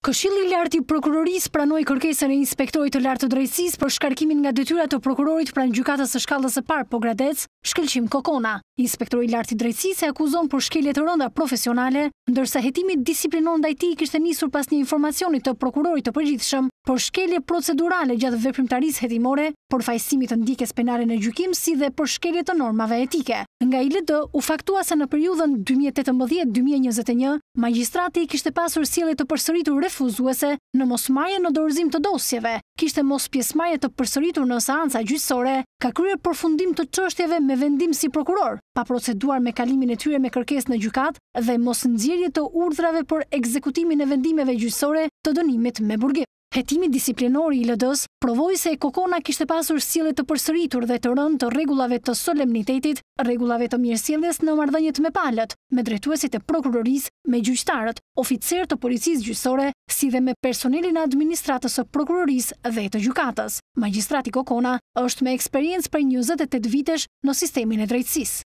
Këshilli i lartë i prokurorisë pranoi kërkesën e inspektorit të lartë të drejtësisë për shkarkimin nga detyra të prokurorit pranë gjykatës së shkallës së parë Pogradec, Shkëlqim Kokona. Inspektori i lartë i drejtësisë e akuzon për shkelje të rënda profesionale, ndërsa hetimi disiplinor ndaj tij kishte nisur pas një informacioni të prokurorit të përgjithshëm për shkelje procedurale gjatë veprimtarisë hetimore, për fajësimin të ndjekjes penale në gjykim si dhe për shkelje të normave etike. Nga ILD u faktua se në periudhën 2018-2021 magjistrati kishte pasur sjellje të përsëritur konfuzuese në mosmarje në dorëzim të dosjeve, kishte mos pjesmaje të përsëritur në seanca gjyqësore, ka kryer përfundim të çështjeve me vendim si prokuror, pa proceduar me kalimin e tyre me kërkesë në gjykat dhe mos nxjerrje të urdhrave për ekzekutimin e vendimeve gjyqësore të dënimit me burgim. Hetimi disiplinori i lëdës provoi se Kokona kishtë pasur sile të përsëritur dhe të rënd të rregullave të solemnitetit, rregullave të mjërsjelës në mardhënjët me palët, me drejtuesit e prokuroris, me gjyqtarët, oficer të policis gjyqtore, si dhe me personelin e administratës të prokuroris dhe të gjykatës. Magistrati Kokona është me eksperiencë për 28 vitesh në sistemin e drejtsis.